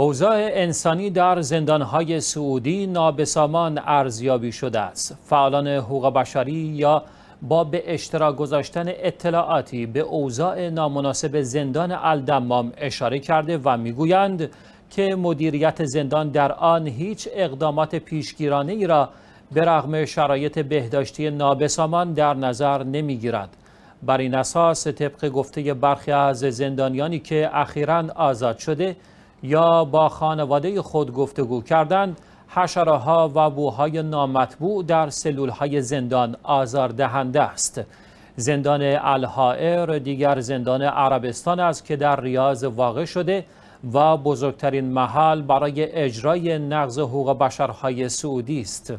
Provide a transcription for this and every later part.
اوضاع انسانی در زندانهای سعودی نابسامان ارزیابی شده است. فعالان حقوق بشری یا با به اشتراک گذاشتن اطلاعاتی به اوضاع نامناسب زندان الدمام اشاره کرده و میگویند که مدیریت زندان در آن هیچ اقدامات پیشگیرانه ای را به رغم شرایط بهداشتی نابسامان در نظر نمیگیرد. بر این اساس طبق گفته برخی از زندانیانی که اخیرا آزاد شده یا با خانواده خود گفتگو کردند. حشره ها و بوهای نامطبوع در سلول های زندان آزاردهنده است زندان الحائر دیگر زندان عربستان است که در ریاض واقع شده و بزرگترین محل برای اجرای نقض حقوق بشرهای سعودی است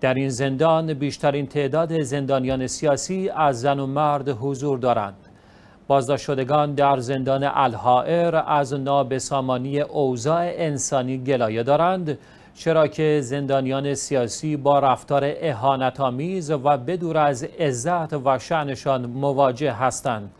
در این زندان بیشترین تعداد زندانیان سیاسی از زن و مرد حضور دارند بازداشت شدگان در زندان الهائر از نابسامانی اوضاع انسانی گلایه دارند چرا که زندانیان سیاسی با رفتار اهانت‌آمیز و بدور از عزت و شأنشان مواجه هستند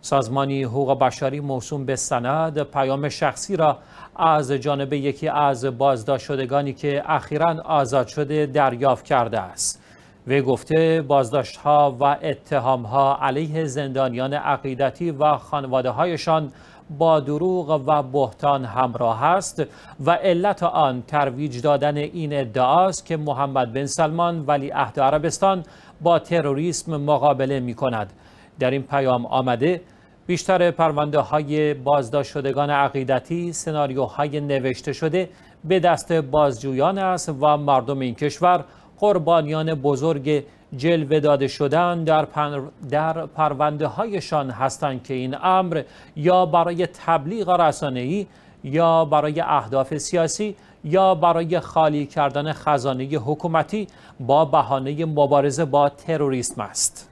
سازمانی حقوق بشری موسوم به سند پیام شخصی را از جانب یکی از بازداشت شدگانی که اخیراً آزاد شده دریافت کرده است وی گفته بازداشت ها و اتهام ها علیه زندانیان عقیدتی و خانواده هایشان با دروغ و بهتان همراه است و علت آن ترویج دادن این ادعاست که محمد بن سلمان ولی عهد عربستان با تروریسم مقابله می کند. در این پیام آمده بیشتر پرونده های بازداشت شدگان عقیدتی سناریوهای نوشته شده به دست بازجویان است و مردم این کشور قربانیان بزرگ جلوه داده شدن در, پر... در پرونده هایشان هستند که این امر یا برای تبلیغ ای یا برای اهداف سیاسی یا برای خالی کردن خزانه حکومتی با بهانه مبارزه با تروریسم است.